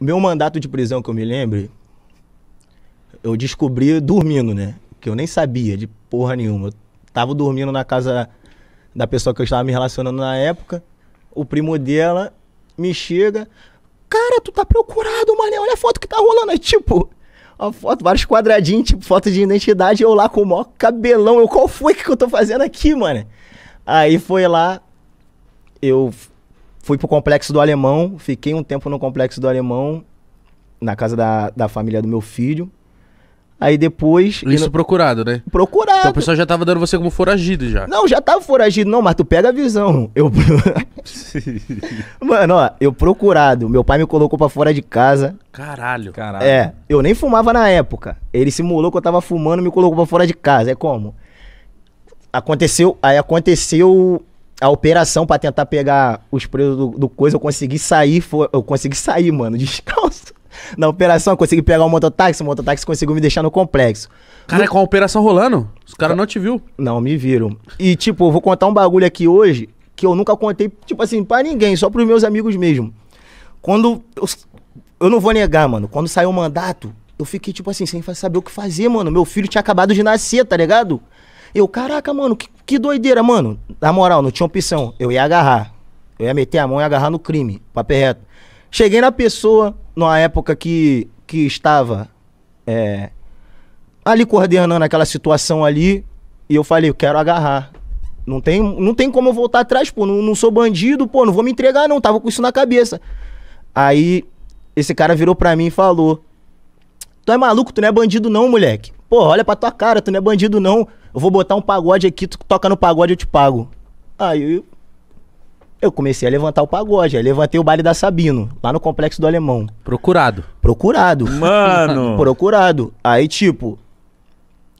meu mandato de prisão, que eu me lembre, eu descobri dormindo, né? Que eu nem sabia de porra nenhuma. Eu tava dormindo na casa da pessoa que eu estava me relacionando na época. O primo dela me chega. Cara, tu tá procurado, mané. Olha a foto que tá rolando. Aí, é tipo, a foto, vários quadradinhos, tipo, foto de identidade. Eu lá com o maior cabelão. Eu, qual foi que eu tô fazendo aqui, mano? Aí foi lá. Eu Fui pro Complexo do Alemão, fiquei um tempo no Complexo do Alemão, na casa da, da família do meu filho. Aí depois. Isso no... procurado, né? Procurado. Então o pessoal já tava dando você como foragido já. Não, já tava foragido, não, mas tu pega a visão. Eu. Mano, ó, eu procurado. Meu pai me colocou pra fora de casa. Caralho. Caralho. É, eu nem fumava na época. Ele simulou que eu tava fumando e me colocou pra fora de casa. É como? Aconteceu. Aí aconteceu a operação para tentar pegar os presos do, do coisa, eu consegui sair, foi, eu consegui sair, mano, descalço. Na operação, eu consegui pegar o um mototáxi, o mototáxi conseguiu me deixar no complexo. Cara, no... com a operação rolando, os caras não te viu. Não, me viram. E, tipo, eu vou contar um bagulho aqui hoje que eu nunca contei, tipo assim, para ninguém, só pros meus amigos mesmo. Quando. Eu, eu não vou negar, mano. Quando saiu o mandato, eu fiquei, tipo assim, sem saber o que fazer, mano. Meu filho tinha acabado de nascer, tá ligado? Eu, caraca, mano, que, que doideira, mano. Na moral, não tinha opção. Eu ia agarrar. Eu ia meter a mão e agarrar no crime, papo reto. Cheguei na pessoa, numa época que, que estava é, ali coordenando aquela situação ali, e eu falei, eu quero agarrar. Não tem, não tem como eu voltar atrás, pô. Não, não sou bandido, pô, não vou me entregar, não. Tava com isso na cabeça. Aí esse cara virou pra mim e falou: Tu é maluco, tu não é bandido, não, moleque. Pô, olha pra tua cara, tu não é bandido não. Eu vou botar um pagode aqui, tu toca no pagode, eu te pago. Aí eu comecei a levantar o pagode. Aí levantei o baile da Sabino, lá no Complexo do Alemão. Procurado. Procurado. Mano! Procurado. Aí, tipo,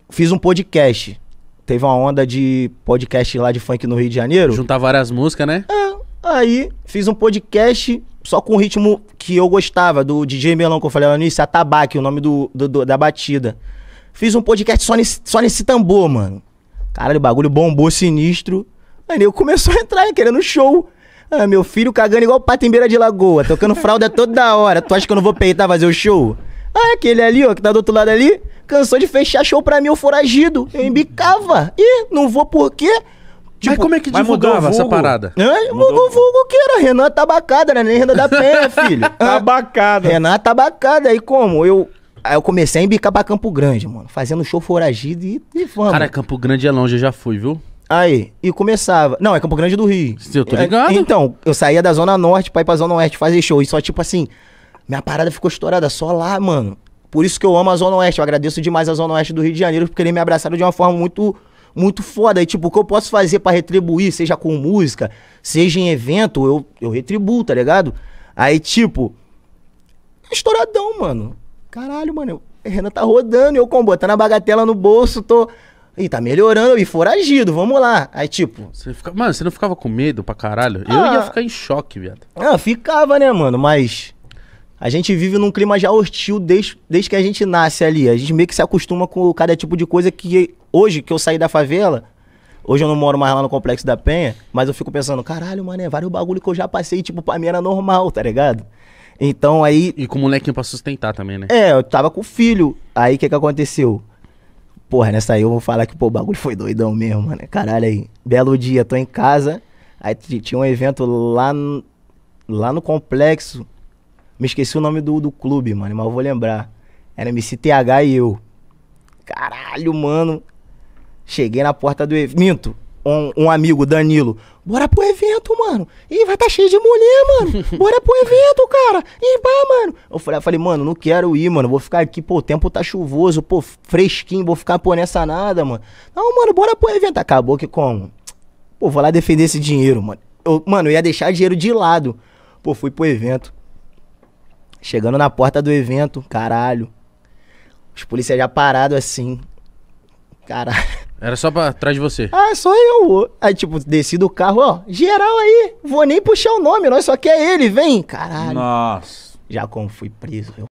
fiz um podcast. Teve uma onda de podcast lá de funk no Rio de Janeiro. Juntar várias músicas, né? É. Aí, fiz um podcast só com o ritmo que eu gostava, do DJ Melão, que eu falei lá no início, Atabaque, o nome do, do, do da batida. Fiz um podcast só nesse, só nesse tambor, mano. Caralho, o bagulho bombou sinistro. Aí nego começou a entrar, querendo show. Ah, meu filho cagando igual pato em beira de lagoa, tocando fralda toda hora. Tu acha que eu não vou peitar fazer o show? Ah, aquele ali, ó, que tá do outro lado ali, cansou de fechar show pra mim, o foragido. Eu embicava. Ih, não vou por quê? Tipo, mas como é que divulgava essa parada? É, mudou o vulgo que era, Renan Tabacada, né? Nem renda da Penha, filho. Ah, tabacada. Renan Tabacada, aí como? Eu Aí eu comecei a embicar pra Campo Grande, mano. Fazendo show foragido e, e Cara, Campo Grande é longe, eu já fui, viu? Aí, e começava. Não, é Campo Grande do Rio. Eu tô é, ligado. então, eu saía da Zona Norte pra ir pra Zona Oeste fazer show. E só, tipo assim, minha parada ficou estourada só lá, mano. Por isso que eu amo a Zona Oeste. Eu agradeço demais a Zona Oeste do Rio de Janeiro, porque eles me abraçaram de uma forma muito, muito foda. E, tipo, o que eu posso fazer para retribuir, seja com música, seja em evento, eu, eu retribuo, tá ligado? Aí, tipo, é estouradão, mano. Caralho, mano, Renan tá rodando, eu com botando a bagatela no bolso, tô. E tá melhorando, e foragido, vamos lá. Aí, tipo. Você fica... Mano, você não ficava com medo pra caralho? Ah, eu ia ficar em choque, viado. Ah, ficava, né, mano? Mas. A gente vive num clima já hostil desde, desde que a gente nasce ali. A gente meio que se acostuma com cada tipo de coisa que hoje que eu saí da favela. Hoje eu não moro mais lá no Complexo da Penha, mas eu fico pensando, caralho, mano, é vários bagulho que eu já passei, tipo, pra mim era normal, tá ligado? Então aí. E com o molequinho pra sustentar também, né? É, eu tava com o filho. Aí o que que aconteceu? Porra, nessa aí eu vou falar que, pô, o bagulho foi doidão mesmo, mano. Caralho aí. Belo dia, tô em casa. Aí tinha um evento lá no, lá no complexo. Me esqueci o nome do, do clube, mano, mas eu vou lembrar. Era MCTH e eu. Caralho, mano. Cheguei na porta do evento. Minto um, um, amigo, Danilo, bora pro evento, mano. E vai tá cheio de mulher, mano. Bora pro evento, cara. E vá mano. Eu falei, eu falei, mano, não quero ir, mano. Vou ficar aqui, pô, o tempo tá chuvoso, pô, fresquinho, vou ficar, pô, nessa nada, mano. Não, mano, bora pro evento. Acabou que como? Pô, vou lá defender esse dinheiro, mano. Eu, mano, eu ia deixar dinheiro de lado. Pô, fui pro evento. Chegando na porta do evento, caralho. Os policiais já parados assim. Caralho. Era só pra trás de você. Ah, só eu. Aí, tipo, desci do carro, ó. Geral aí, vou nem puxar o nome, nós só quer ele, vem. Caralho. Nossa. Já como fui preso, eu